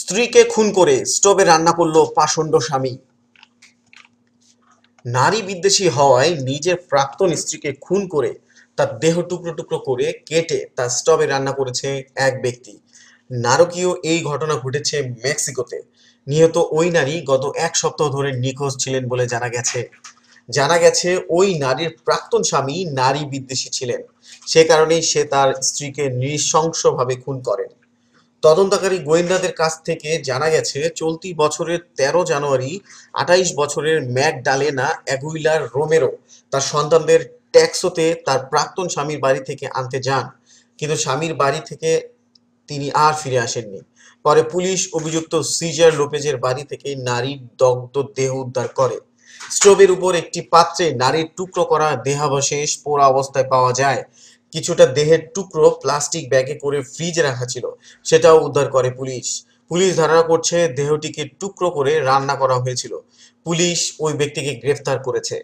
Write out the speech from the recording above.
স্ত্রীকে খুন করে স্টোভে রান্না করলো পাষণ্ড স্বামী নারী বিদ্বেষী হওয়ায় নিজের প্রাক্তন স্ত্রীকে খুন করে তার দেহ টুকরো টুকরো করে কেটে তার স্টোভে রান্না করেছে এক ব্যক্তি নারকীয় এই ঘটনা ঘটেছে মেক্সিকোতে নিহত ওই নারী গত এক সপ্তাহ ধরে নিখোঁজ ছিলেন বলে জানা গেছে জানা গেছে ওই নারীর প্রাক্তন স্বামী নারী বিদ্বেষী ছিলেন সে কারণেই সে তার স্ত্রীকে নৃশংসভাবে খুন করেন তদন্তকারী গোয়েন্দাদের কাছ থেকে জানা গেছে চলতি বছরের ১৩ জানুয়ারি আঠাইশ বছরের ম্যাক ডালেনা অ্যাগুইলার রোমেরো তার সন্তানদের ট্যাক্সোতে তার প্রাক্তন স্বামীর বাড়ি থেকে আনতে যান কিন্তু স্বামীর বাড়ি থেকে তিনি আর ফিরে আসেননি পরে পুলিশ অভিযুক্ত সিজার লোপেজের বাড়ি থেকে নারীর দগ্ধ দেহ উদ্ধার করে স্টোভের উপর একটি পাত্রে নারীর টুকরো করা দেহাবশেষ পোড়া অবস্থায় পাওয়া যায় কিছুটা দেহের টুকরো প্লাস্টিক ব্যাগে করে ফ্রিজে রাখা ছিল সেটাও উদ্ধার করে পুলিশ পুলিশ ধারণা করছে দেহটিকে টুকরো করে রান্না করা হয়েছিল পুলিশ ওই ব্যক্তিকে গ্রেফতার করেছে